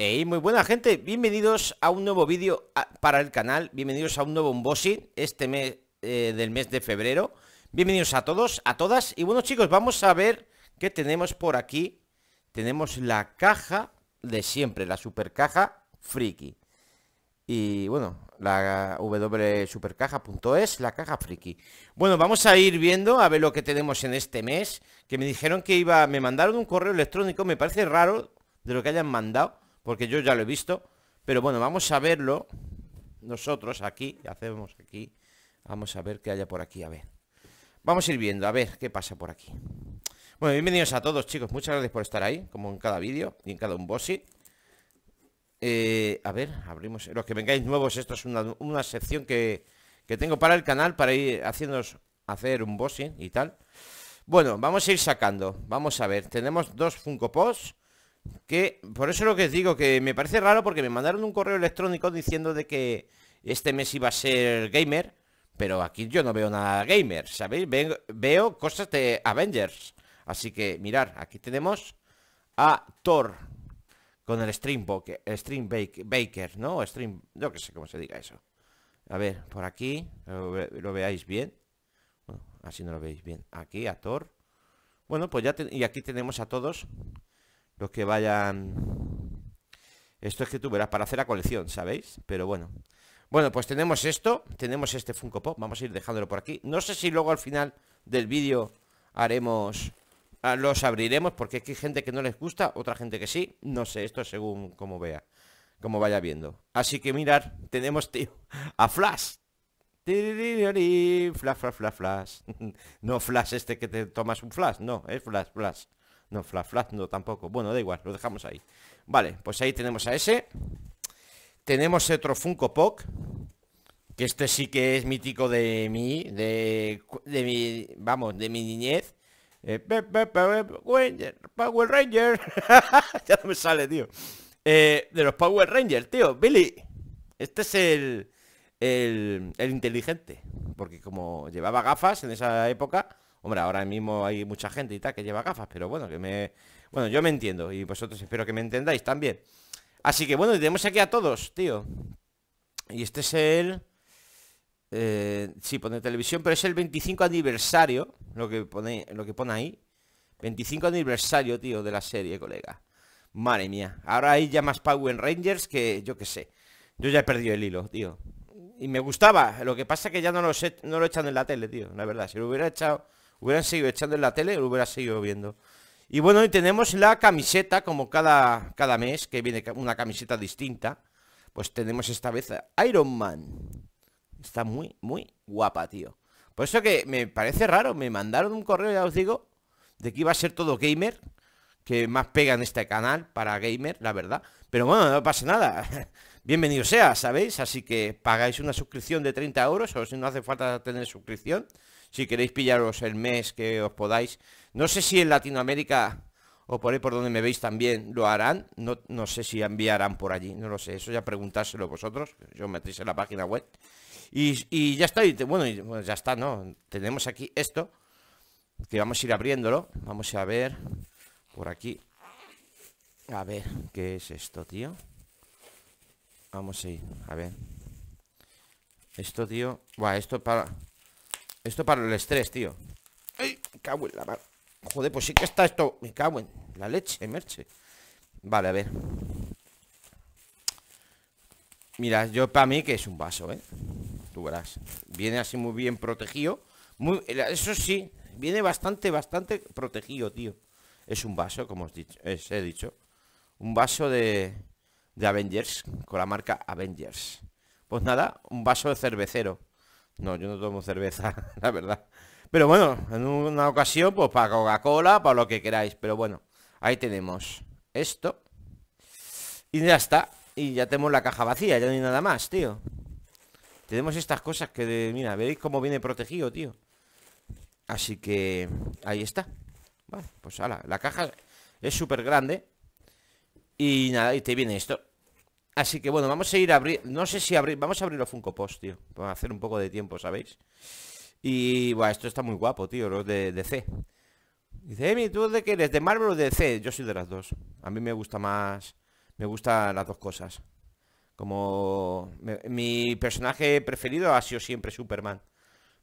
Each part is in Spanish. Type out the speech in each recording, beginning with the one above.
Hey, muy buena gente, bienvenidos a un nuevo vídeo ah, para el canal, bienvenidos a un nuevo unboxing este mes eh, del mes de febrero Bienvenidos a todos, a todas, y bueno chicos, vamos a ver qué tenemos por aquí Tenemos la caja de siempre, la super caja friki Y bueno, la wsupercaja.es, la caja friki Bueno, vamos a ir viendo a ver lo que tenemos en este mes Que me dijeron que iba, me mandaron un correo electrónico, me parece raro de lo que hayan mandado porque yo ya lo he visto. Pero bueno, vamos a verlo nosotros aquí, hacemos aquí. Vamos a ver qué haya por aquí, a ver. Vamos a ir viendo, a ver qué pasa por aquí. Bueno, bienvenidos a todos, chicos. Muchas gracias por estar ahí, como en cada vídeo y en cada unboxing. Eh, a ver, abrimos. Los que vengáis nuevos, esto es una, sección que, tengo para el canal para ir haciéndonos hacer un bossing y tal. Bueno, vamos a ir sacando. Vamos a ver. Tenemos dos Funko Pops. Que por eso lo que os digo, que me parece raro porque me mandaron un correo electrónico diciendo de que este mes iba a ser gamer, pero aquí yo no veo nada gamer, ¿sabéis? veo cosas de Avengers. Así que mirar, aquí tenemos a Thor con el Stream, Baker, stream Baker, ¿no? Stream, yo que sé cómo se diga eso. A ver, por aquí, lo, veáis bien. así no lo veis bien. Aquí, a Thor. Bueno, pues ya y aquí tenemos a todos los que vayan... Esto es que tú verás para hacer la colección, ¿sabéis? Pero bueno. Bueno, pues tenemos esto, tenemos este Funko Pop, vamos a ir dejándolo por aquí. No sé si luego al final del vídeo haremos, ah, los abriremos, porque aquí hay gente que no les gusta, otra gente que sí, no sé, esto según como vea, como vaya viendo. Así que mirar, tenemos, tío, a Flash. Flash, flash, flash, flash. No flash este que te tomas un flash, no, es flash, flash. No, Flash Flash no tampoco. Bueno, da igual, lo dejamos ahí. Vale, pues ahí tenemos a ese. Tenemos otro Funko Pop. Que este sí que es mítico de mí, de, de mi, vamos, de mi niñez. Eh, Power Ranger. ya no me sale, tío. Eh, de los Power Rangers, tío. Billy. Este es el, el, el inteligente. Porque como llevaba gafas en esa época, Hombre, ahora mismo hay mucha gente y tal que lleva gafas, pero bueno, que me... Bueno, yo me entiendo y vosotros espero que me entendáis también. Así que bueno, tenemos aquí a todos, tío. Y este es el... Eh, sí, pone televisión, pero es el 25 aniversario, lo que pone, lo que pone ahí. 25 aniversario, tío, de la serie, colega. Madre mía. Ahora hay ya más Power Rangers que yo qué sé. Yo ya he perdido el hilo, tío. Y me gustaba. Lo que pasa es que ya no lo, no lo echan en la tele, tío. La verdad, si lo hubiera echado Hubieran seguido echando en la tele, lo hubiera seguido viendo. Y bueno, y tenemos la camiseta, como cada, cada mes, que viene una camiseta distinta. Pues tenemos esta vez Iron Man. Está muy, muy guapa, tío. Por eso que me parece raro, me mandaron un correo, ya os digo, de que iba a ser todo gamer, que más pega en este canal para gamer, la verdad. Pero bueno, no pasa nada. Bienvenido sea, ¿sabéis? Así que pagáis una suscripción de 30 euros, o si no hace falta tener suscripción si queréis pillaros el mes que os podáis. No sé si en Latinoamérica o por ahí por donde me veis también lo harán. No, sé si enviarán por allí, no lo sé. Eso ya preguntárselo vosotros. Yo metéis en la página web. Y, ya está. bueno, ya está, ¿no? Tenemos aquí esto. Que vamos a ir abriéndolo. Vamos a ver. Por aquí. A ver, ¿qué es esto, tío? Vamos a ir, a ver. Esto, tío. Buah, esto para. Esto para el estrés, tío Ay, me en la mano Joder, pues sí que está esto Me cago en la leche, merche Vale, a ver Mira, yo para mí que es un vaso, ¿eh? Tú verás Viene así muy bien protegido Eso sí, viene bastante, bastante protegido, tío Es un vaso, como os, dicho, he dicho Un vaso de, de Avengers Con la marca Avengers Pues nada, un vaso de cervecero no, yo no tomo cerveza, la verdad. Pero bueno, en una ocasión, pues para Coca-Cola, para lo que queráis. Pero bueno, ahí tenemos esto. Y ya está. Y ya tenemos la caja vacía, ya no hay nada más, tío. Tenemos estas cosas que, de, mira, veréis cómo viene protegido, tío. Así que ahí está. Vale, pues ala, la caja es súper grande. Y nada, y te viene esto. Así que bueno, vamos a ir a abrir... No sé si abrir... Vamos a abrir los Funko Post, tío. Vamos a hacer un poco de tiempo, ¿sabéis? Y, bueno, esto está muy guapo, tío, los de, DC Dice, Emi, ¿tú de qué eres? ¿De Marvel o de DC? Yo soy de las dos. A mí me gusta más... Me gustan las dos cosas. Como... mi personaje preferido ha sido siempre Superman.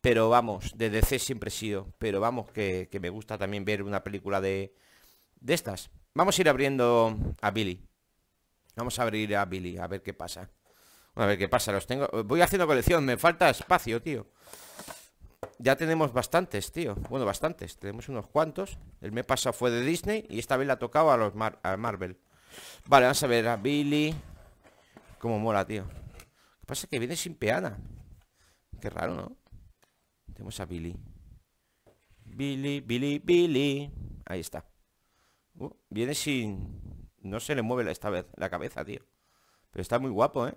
Pero vamos, de DC siempre he sido. Pero vamos, que, me gusta también ver una película de... De estas. Vamos a ir abriendo a Billy. Vamos a abrir a Billy, a ver qué pasa A ver qué pasa, los tengo Voy haciendo colección, me falta espacio, tío Ya tenemos bastantes, tío Bueno, bastantes, tenemos unos cuantos El mes pasado fue de Disney Y esta vez la ha tocado a los Marvel Vale, vamos a ver a Billy Cómo mola, tío Lo que pasa es que viene sin peana Qué raro, ¿no? Tenemos a Billy Billy, Billy, Billy Ahí está uh, Viene sin... No se le mueve esta vez la cabeza, tío. Pero está muy guapo, ¿eh?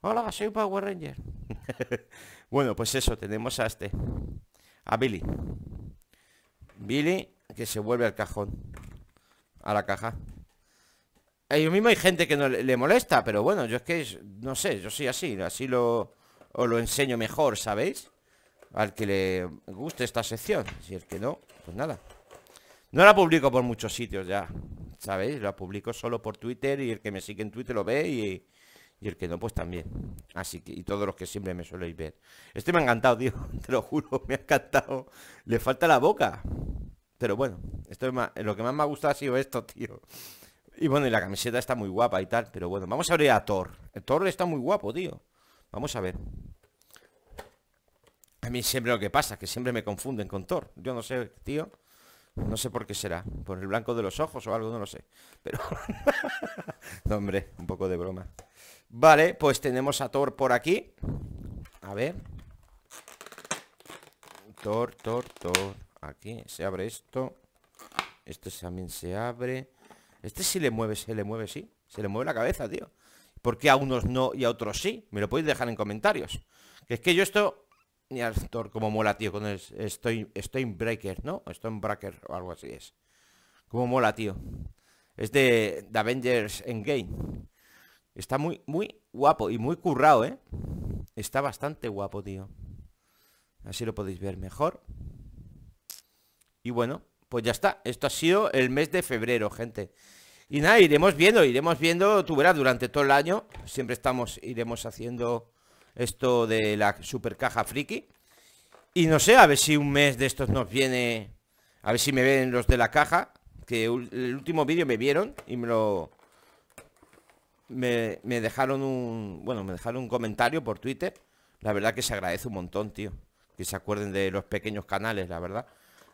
Hola, soy Power Ranger. bueno, pues eso, tenemos a este. A Billy. Billy, que se vuelve al cajón. A la caja. Yo mismo hay gente que no le, molesta, pero bueno, yo es que, no sé, yo soy así. Así lo, os lo enseño mejor, ¿sabéis? Al que le guste esta sección. Si es que no, pues nada. No la publico por muchos sitios ya. ¿sabéis? Lo publico solo por Twitter y el que me sigue en Twitter lo ve y, el que no, pues también. Así que, y todos los que siempre me soléis ver. Este me ha encantado, tío, te lo juro, me ha encantado. Le falta la boca. Pero bueno, esto lo que más me ha gustado ha sido esto, tío. Y bueno, y la camiseta está muy guapa y tal, pero bueno, vamos a ver a Thor. Thor está muy guapo, tío. Vamos a ver. A mí siempre lo que pasa que siempre me confunden con Thor. Yo no sé, tío. No sé por qué será. Por el blanco de los ojos o algo, no lo sé. Pero... hombre, un poco de broma. Vale, pues tenemos a Thor por aquí. A ver. Thor, Thor, Thor. Aquí se abre esto. Este también se abre. Este sí le mueve, se le mueve, sí. Se le mueve la cabeza, tío. ¿Por qué a unos no y a otros sí? Me lo podéis dejar en comentarios. Que es que yo esto ni Astor como mola, tío, con el Stone, Breaker, ¿no? Stonebreaker o algo así es. Como mola, tío. Es de, The Avengers Endgame. Está muy, muy guapo y muy currado, ¿eh? Está bastante guapo, tío. Así lo podéis ver mejor. Y bueno, pues ya está. Esto ha sido el mes de febrero, gente. Y nada, iremos viendo, iremos viendo, tú verás, durante todo el año. Siempre estamos, iremos haciendo esto de la super caja friki. Y no sé, a ver si un mes de estos nos viene... A ver si me ven los de la caja. Que el último vídeo me vieron y me lo... Me, dejaron un... Bueno, me dejaron un comentario por Twitter. La verdad que se agradece un montón, tío. Que se acuerden de los pequeños canales, la verdad.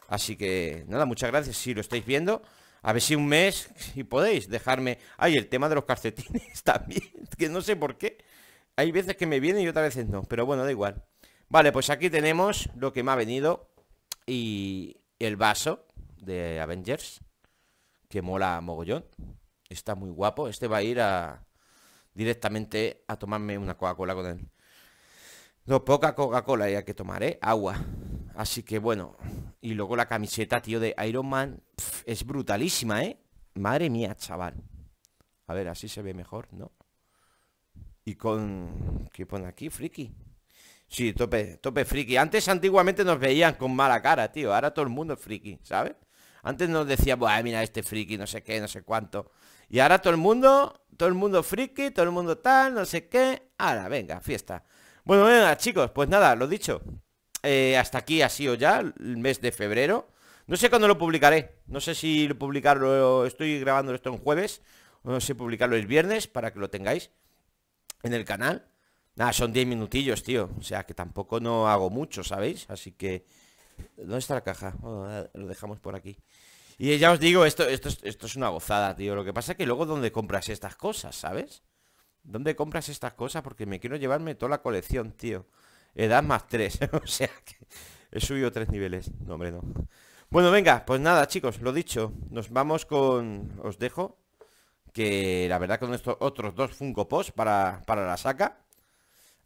Así que, nada, muchas gracias si lo estáis viendo. A ver si un mes, si podéis dejarme... Ay, el tema de los calcetines también, que no sé por qué. Hay veces que me viene y otras veces no, pero bueno, da igual. Vale, pues aquí tenemos lo que me ha venido y el vaso de Avengers, que mola mogollón. Está muy guapo. Este va a ir directamente a tomarme una Coca-Cola con él. No, poca Coca-Cola hay que tomar, ¿eh? Agua. Así que bueno. Y luego la camiseta, tío, de Iron Man es brutalísima, ¿eh? Madre mía, chaval. A ver, así se ve mejor, ¿no? y con... ¿Qué pone aquí? Friki. Sí, tope, tope friki. Antes antiguamente nos veían con mala cara, tío. Ahora todo el mundo es friki, ¿sabes? Antes nos decíamos, bueno, mira este friki, no sé qué, no sé cuánto. Y ahora todo el mundo, todo el mundo friki, todo el mundo tal, no sé qué. Ahora, venga, fiesta. Bueno, venga, chicos, pues nada, lo dicho. Eh, hasta aquí ha sido ya el mes de febrero. No sé cuándo lo publicaré. No sé si lo publicarlo. Estoy grabando esto en jueves. No sé publicarlo el viernes para que lo tengáis en el canal. Nada, son 10 minutillos, tío. O sea que tampoco no hago mucho, ¿sabéis? Así que... ¿Dónde está la caja? Oh, ah, lo dejamos por aquí. Y ya os digo, esto, esto, esto es una gozada, tío. Lo que pasa es que luego dónde compras estas cosas, ¿sabes? ¿Dónde compras estas cosas? Porque me quiero llevarme toda la colección, tío. Edad más tres. o sea que he subido tres niveles. No, hombre, no. Bueno, venga, pues nada, chicos, lo dicho. Nos vamos con... Os dejo que la verdad con estos otros dos Funko Pops para, la saca.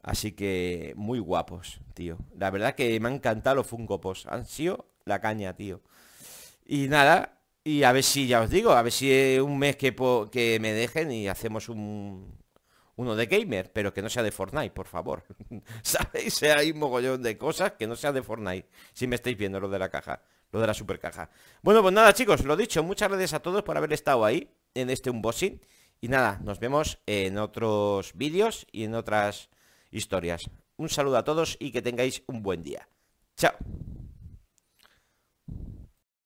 Así que muy guapos, tío. La verdad que me han encantado los Funko Pops. Han sido la caña, tío. Y nada, y a ver si, ya os digo, a ver si un mes que, que me dejen y hacemos un, uno de gamer, pero que no sea de Fortnite, por favor. ¿Sabéis? Hay un mogollón de cosas que no sea de Fortnite. Si me estáis viendo lo de la caja, lo de la caja Bueno, pues nada, chicos, lo dicho, muchas gracias a todos por haber estado ahí en este unboxing. Y nada, nos vemos en otros vídeos y en otras historias. Un saludo a todos y que tengáis un buen día. Chao.